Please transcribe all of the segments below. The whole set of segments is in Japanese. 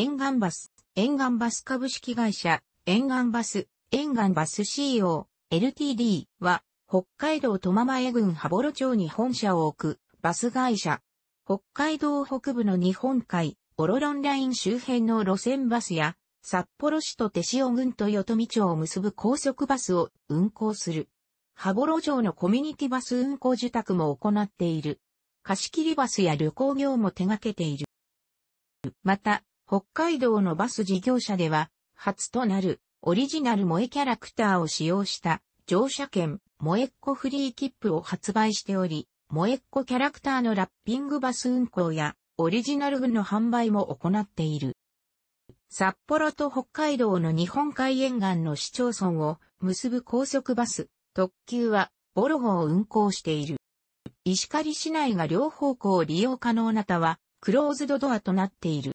沿岸バス、沿岸バス株式会社、沿岸バス、沿岸バス CO、LTD は、北海道苫前郡羽幌町に本社を置くバス会社。北海道北部の日本海、オロロンライン周辺の路線バスや、札幌市と手塩郡と与富町を結ぶ高速バスを運行する。羽幌町のコミュニティバス運行受託も行っている。貸し切りバスや旅行業も手掛けている。また、北海道のバス事業者では、初となるオリジナル萌えキャラクターを使用した乗車券萌えっ子フリー切符を発売しており、萌えっ子キャラクターのラッピングバス運行やオリジナル分の販売も行っている。札幌と北海道の日本海沿岸の市町村を結ぶ高速バス、特急はボロゴを運行している。石狩市内が両方向を利用可能なたはクローズドドアとなっている。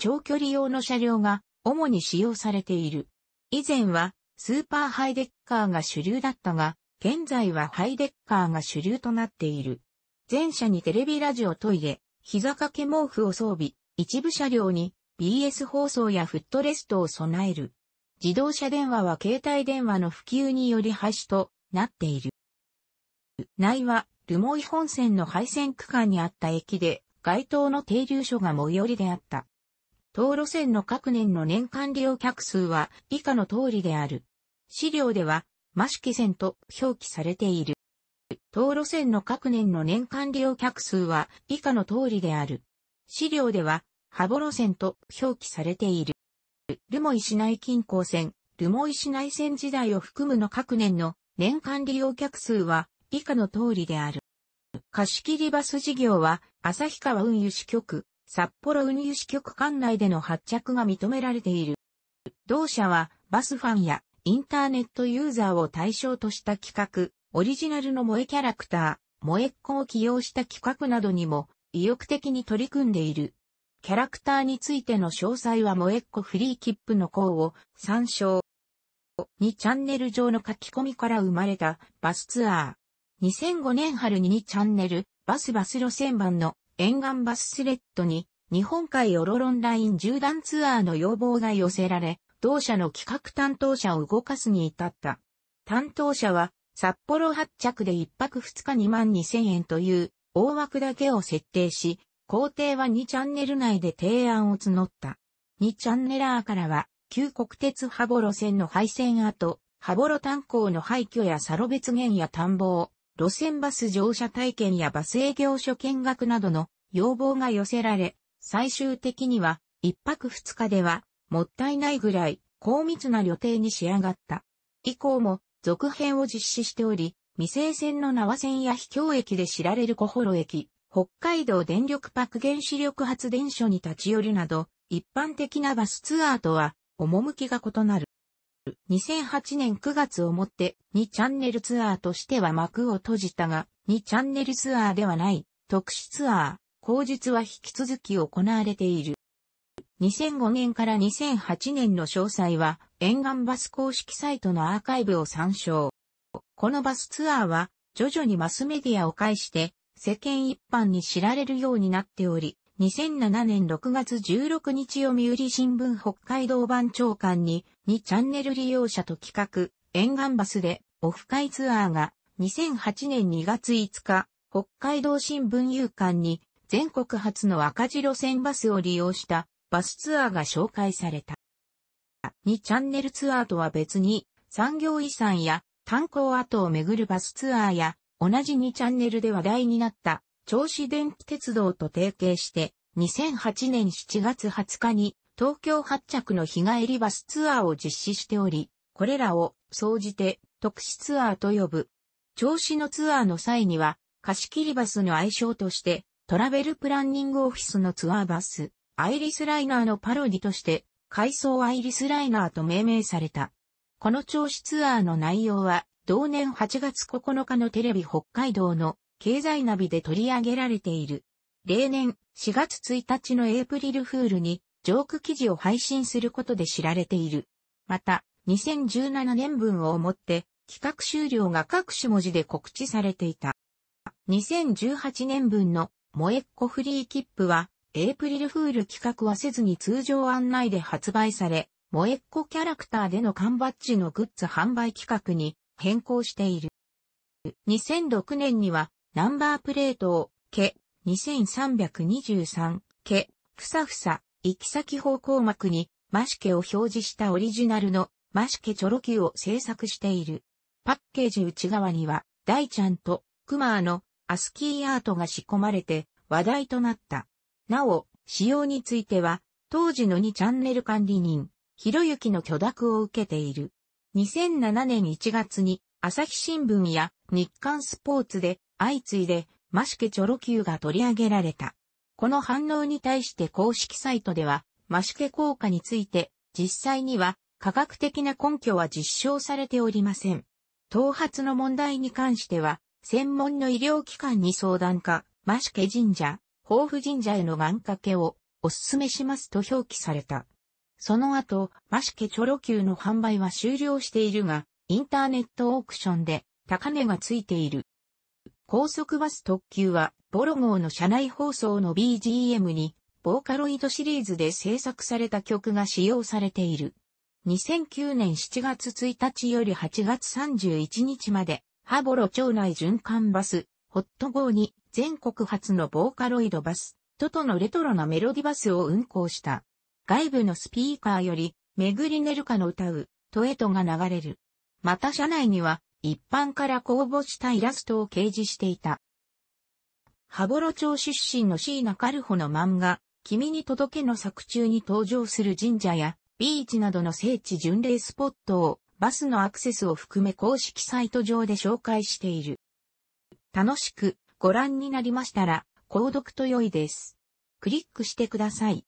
長距離用の車両が主に使用されている。以前はスーパーハイデッカーが主流だったが、現在はハイデッカーが主流となっている。全車にテレビラジオトイレ、膝掛け毛布を装備、一部車両に BS 放送やフットレストを備える。自動車電話は携帯電話の普及により廃止となっている。内は、ルモイ本線の廃線区間にあった駅で、街灯の停留所が最寄りであった。当路線の各年の年間利用客数は以下の通りである。資料では、マシキ線と表記されている。当路線の各年の年間利用客数は以下の通りである。資料では、ハボ路線と表記されている。留萌市内近郊線、留萌市内線時代を含むの各年の年間利用客数は以下の通りである。貸し切りバス事業は、旭川運輸支局、札幌運輸支局管内での発着が認められている。同社はバスファンやインターネットユーザーを対象とした企画、オリジナルの萌えキャラクター、萌えっ子を起用した企画などにも意欲的に取り組んでいる。キャラクターについての詳細は萌えっ子フリーキップの項を参照。2チャンネル上の書き込みから生まれたバスツアー。2005年春に2チャンネルバスバス路線版の沿岸バススレッドに日本海オロロンライン縦断ツアーの要望が寄せられ、同社の企画担当者を動かすに至った。担当者は札幌発着で1泊2日2万2000円という大枠だけを設定し、工程は2チャンネル内で提案を募った。2チャンネラーからは、旧国鉄羽幌線の廃線跡、羽幌炭鉱の廃墟やサロ別原や田んぼを路線バス乗車体験やバス営業所見学などの要望が寄せられ、最終的には一泊二日ではもったいないぐらい高密な旅程に仕上がった。以降も続編を実施しており、未成線の縄線や秘境駅で知られる小幌駅、北海道電力パク原子力発電所に立ち寄るなど、一般的なバスツアーとは、趣が異なる。2008年9月をもって2チャンネルツアーとしては幕を閉じたが、2チャンネルツアーではない特殊ツアー、後日は引き続き行われている。2005年から2008年の詳細は沿岸バス公式サイトのアーカイブを参照。このバスツアーは徐々にマスメディアを介して世間一般に知られるようになっており、2007年6月16日読売新聞北海道版長官に2チャンネル利用者と企画、沿岸バスでオフ会ツアーが2008年2月5日、北海道新聞有刊に全国初の赤字路線バスを利用したバスツアーが紹介された。2チャンネルツアーとは別に産業遺産や炭鉱跡をめぐるバスツアーや同じ2チャンネルで話題になった銚子電気鉄道と提携して、2008年7月20日に東京発着の日帰りバスツアーを実施しており、これらを総じて特殊ツアーと呼ぶ。調子のツアーの際には貸切バスの愛称としてトラベルプランニングオフィスのツアーバス、アイリスライナーのパロディとして改装アイリスライナーと命名された。この調子ツアーの内容は同年8月9日のテレビ北海道の経済ナビで取り上げられている。例年4月1日のエイプリルフールにジョーク記事を配信することで知られている。また、2017年分をもって企画終了が各種文字で告知されていた。2018年分の萌えっ子フリー切符は、エイプリルフール企画はせずに通常案内で発売され、萌えっ子キャラクターでの缶バッジのグッズ販売企画に変更している。2006年にはナンバープレートを、け、2323毛、ふさふさ、行き先方向膜に、マシケを表示したオリジナルの、マシケチョロ Q を制作している。パッケージ内側には、大ちゃんと、クマーの、アスキーアートが仕込まれて、話題となった。なお、使用については、当時の2チャンネル管理人、ひろゆきの許諾を受けている。2007年1月に、朝日新聞や日刊スポーツで相次いでマシケチョロ Q が取り上げられた。この反応に対して公式サイトでは、マシケ効果について、実際には科学的な根拠は実証されておりません。頭髪の問題に関しては、専門の医療機関に相談か、マシケ神社、豊富神社への願掛けをお勧めしますと表記された。その後、マシケチョロ Q の販売は終了しているが、インターネットオークションで高値がついている。高速バス特急は、ボロ号の車内放送の BGM に、ボーカロイドシリーズで制作された曲が使用されている。2009年7月1日より8月31日まで、ハボロ町内循環バス、ホット号に全国初のボーカロイドバス、トトのレトロなメロディバスを運行した。外部のスピーカーより、めぐりねるかの歌う、トエトが流れる。また車内には、一般から公募したイラストを掲示していた。羽幌町出身の椎名カルホの漫画、君に届けの作中に登場する神社やビーチなどの聖地巡礼スポットをバスのアクセスを含め公式サイト上で紹介している。楽しくご覧になりましたら、購読と良いです。クリックしてください。